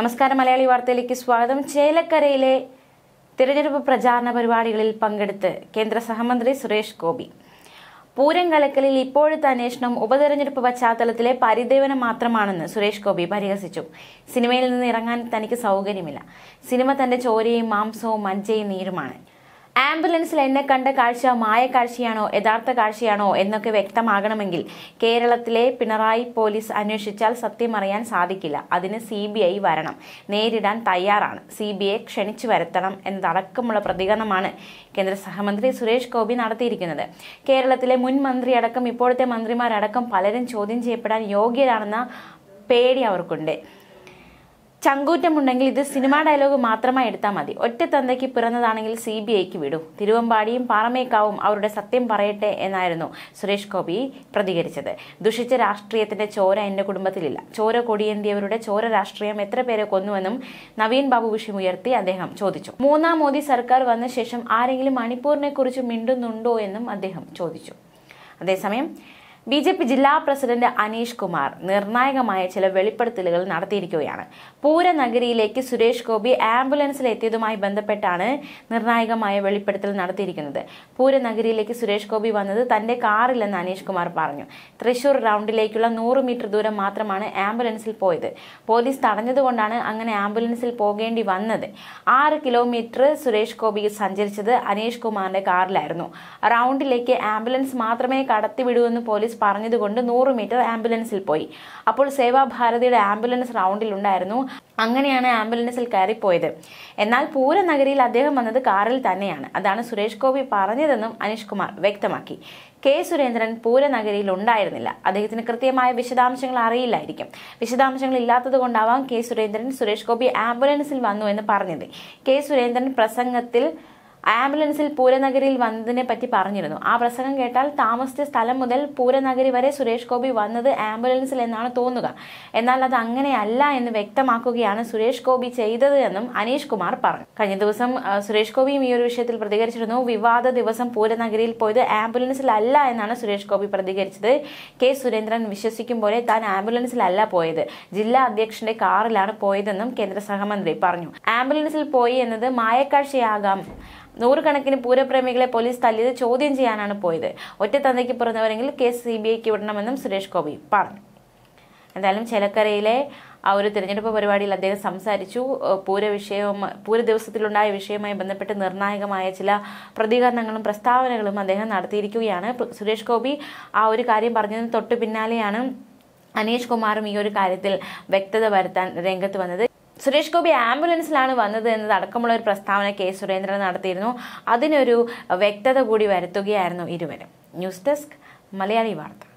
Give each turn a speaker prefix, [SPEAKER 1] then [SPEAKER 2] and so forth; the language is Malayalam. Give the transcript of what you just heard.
[SPEAKER 1] നമസ്കാരം മലയാളി വാർത്തയിലേക്ക് സ്വാഗതം ചേലക്കരയിലെ തിരഞ്ഞെടുപ്പ് പ്രചാരണ പരിപാടികളിൽ പങ്കെടുത്ത് കേന്ദ്ര സഹമന്ത്രി സുരേഷ് ഗോപി പൂരം കലക്കലിൽ ഇപ്പോഴത്തെ അന്വേഷണം ഉപതെരഞ്ഞെടുപ്പ് പശ്ചാത്തലത്തിലെ പരിദേവനം മാത്രമാണെന്ന് സുരേഷ് ഗോപി പരിഹസിച്ചു സിനിമയിൽ നിന്ന് ഇറങ്ങാൻ തനിക്ക് സൗകര്യമില്ല സിനിമ തന്റെ ചോരയും മാംസവും മഞ്ചയും നീരുമാണ് ആംബുലൻസിൽ എന്നെ കണ്ട കാഴ്ച മായ കാഴ്ചയാണോ യഥാർത്ഥ കാഴ്ചയാണോ എന്നൊക്കെ വ്യക്തമാകണമെങ്കിൽ കേരളത്തിലെ പിണറായി പോലീസ് അന്വേഷിച്ചാൽ സത്യം അറിയാൻ സാധിക്കില്ല അതിന് സി വരണം നേരിടാൻ തയ്യാറാണ് സി ക്ഷണിച്ചു വരുത്തണം എന്നതടക്കമുള്ള പ്രതികരണമാണ് കേന്ദ്ര സഹമന്ത്രി സുരേഷ് ഗോപി നടത്തിയിരിക്കുന്നത് കേരളത്തിലെ മുൻ മന്ത്രി അടക്കം ഇപ്പോഴത്തെ മന്ത്രിമാരടക്കം പലരും ചോദ്യം ചെയ്യപ്പെടാൻ യോഗ്യരാണെന്ന പേടി അവർക്കുണ്ട് ചങ്കൂറ്റമുണ്ടെങ്കിൽ ഇത് സിനിമാ ഡയലോഗ് മാത്രമായി എടുത്താൽ മതി ഒറ്റ തന്തയ്ക്ക് പിറന്നതാണെങ്കിൽ സി ബി ഐക്ക് വിടും തിരുവമ്പാടിയും പാറമേക്കാവും അവരുടെ സത്യം പറയട്ടെ എന്നായിരുന്നു സുരേഷ് ഗോപി പ്രതികരിച്ചത് ദുഷിച്ച രാഷ്ട്രീയത്തിന്റെ ചോര എൻ്റെ കുടുംബത്തിലില്ല ചോര കൊടിയേന്തിയവരുടെ ചോര രാഷ്ട്രീയം എത്ര പേരെ കൊന്നുവെന്നും നവീൻ ബാബു വിഷയം ഉയർത്തി അദ്ദേഹം ചോദിച്ചു മൂന്നാം മോദി സർക്കാർ വന്ന ശേഷം ആരെങ്കിലും മണിപ്പൂരിനെ കുറിച്ച് മിണ്ടുന്നുണ്ടോ എന്നും അദ്ദേഹം ചോദിച്ചു അതേസമയം ബി ജെ പി ജില്ലാ പ്രസിഡന്റ് അനീഷ് കുമാർ നിർണായകമായ ചില വെളിപ്പെടുത്തലുകൾ നടത്തിയിരിക്കുകയാണ് പൂര നഗരിയിലേക്ക് സുരേഷ് ഗോപി ആംബുലൻസിൽ എത്തിയതുമായി ബന്ധപ്പെട്ടാണ് നിർണായകമായ വെളിപ്പെടുത്തൽ നടത്തിയിരിക്കുന്നത് പൂര നഗരിയിലേക്ക് സുരേഷ് ഗോപി വന്നത് തന്റെ കാറില്ലെന്ന് അനീഷ് കുമാർ പറഞ്ഞു തൃശൂർ റൗണ്ടിലേക്കുള്ള നൂറ് മീറ്റർ ദൂരം മാത്രമാണ് ആംബുലൻസിൽ പോയത് പോലീസ് തടഞ്ഞതുകൊണ്ടാണ് അങ്ങനെ ആംബുലൻസിൽ പോകേണ്ടി വന്നത് ആറ് കിലോമീറ്റർ സുരേഷ് ഗോപി സഞ്ചരിച്ചത് അനീഷ് കുമാറിന്റെ കാറിലായിരുന്നു റൗണ്ടിലേക്ക് ആംബുലൻസ് മാത്രമേ കടത്തിവിടൂ എന്ന് പോലീസ് പോലീസ് പറഞ്ഞതുകൊണ്ട് നൂറ് മീറ്റർ ആംബുലൻസിൽ പോയി അപ്പോൾ സേവാഭാരതിയുടെ ആംബുലൻസ് റൗണ്ടിലുണ്ടായിരുന്നു അങ്ങനെയാണ് ആംബുലൻസിൽ കയറിപ്പോയത് എന്നാൽ പൂരനഗരിയിൽ നഗരിയിൽ അദ്ദേഹം വന്നത് കാറിൽ തന്നെയാണ് അതാണ് സുരേഷ് ഗോപി പറഞ്ഞതെന്നും അനീഷ് കുമാർ വ്യക്തമാക്കി കെ സുരേന്ദ്രൻ പൂരനഗരിയിൽ ഉണ്ടായിരുന്നില്ല അദ്ദേഹത്തിന് കൃത്യമായ വിശദാംശങ്ങൾ അറിയില്ലായിരിക്കും വിശദാംശങ്ങൾ കൊണ്ടാവാം കെ സുരേന്ദ്രൻ സുരേഷ് ഗോപി ആംബുലൻസിൽ വന്നു എന്ന് പറഞ്ഞത് കെ സുരേന്ദ്രൻ പ്രസംഗത്തിൽ ആംബുലൻസിൽ പൂരനഗരിയിൽ വന്നതിനെ പറ്റി പറഞ്ഞിരുന്നു ആ പ്രസംഗം കേട്ടാൽ താമസിച്ച സ്ഥലം മുതൽ പൂരനഗരി വരെ സുരേഷ് ഗോപി വന്നത് ആംബുലൻസിൽ എന്നാണ് തോന്നുക എന്നാൽ അത് അങ്ങനെയല്ല എന്ന് വ്യക്തമാക്കുകയാണ് സുരേഷ് ഗോപി ചെയ്തത് എന്നും അനീഷ് കുമാർ പറഞ്ഞു കഴിഞ്ഞ ദിവസം സുരേഷ് ഗോപിയും ഈ ഒരു വിഷയത്തിൽ പ്രതികരിച്ചിരുന്നു വിവാദ ദിവസം പൂരനഗരിയിൽ പോയത് ആംബുലൻസിലല്ല എന്നാണ് സുരേഷ് ഗോപി പ്രതികരിച്ചത് കെ സുരേന്ദ്രൻ വിശ്വസിക്കും പോലെ താൻ ആംബുലൻസിലല്ല പോയത് ജില്ലാ അധ്യക്ഷന്റെ കാറിലാണ് പോയതെന്നും കേന്ദ്ര സഹമന്ത്രി പറഞ്ഞു ആംബുലൻസിൽ പോയി എന്നത് മായക്കാഴ്ചയാകാം നൂറുകണക്കിന് പൂരപ്രേമികളെ പോലീസ് തല്ലിയത് ചോദ്യം ചെയ്യാനാണ് പോയത് ഒറ്റ തന്തയ്ക്ക് പുറന്നവരെങ്കിൽ കേസ് സി ബി ഐക്ക് വിടണമെന്നും സുരേഷ് ഗോപി പറഞ്ഞു എന്തായാലും ചെലക്കരയിലെ ആ ഒരു തിരഞ്ഞെടുപ്പ് പരിപാടിയിൽ അദ്ദേഹം സംസാരിച്ചു പൂര വിഷയവും പൂര ദിവസത്തിലുണ്ടായ വിഷയവുമായി ബന്ധപ്പെട്ട് നിർണായകമായ ചില പ്രതികരണങ്ങളും പ്രസ്താവനകളും അദ്ദേഹം നടത്തിയിരിക്കുകയാണ് സുരേഷ് ഗോപി ആ ഒരു കാര്യം പറഞ്ഞതിന് തൊട്ടു പിന്നാലെയാണ് അനീഷ് കുമാറും ഈ ഒരു കാര്യത്തിൽ വ്യക്തത വരുത്താൻ രംഗത്ത് വന്നത് സുരേഷ് ഗോപി ആംബുലൻസിലാണ് വന്നത് എന്നത് അടക്കമുള്ള ഒരു പ്രസ്താവന കെ സുരേന്ദ്രൻ നടത്തിയിരുന്നു അതിനൊരു വ്യക്തത കൂടി വരുത്തുകയായിരുന്നു ഇരുവരും ന്യൂസ് ഡെസ്ക് മലയാളി വാർത്ത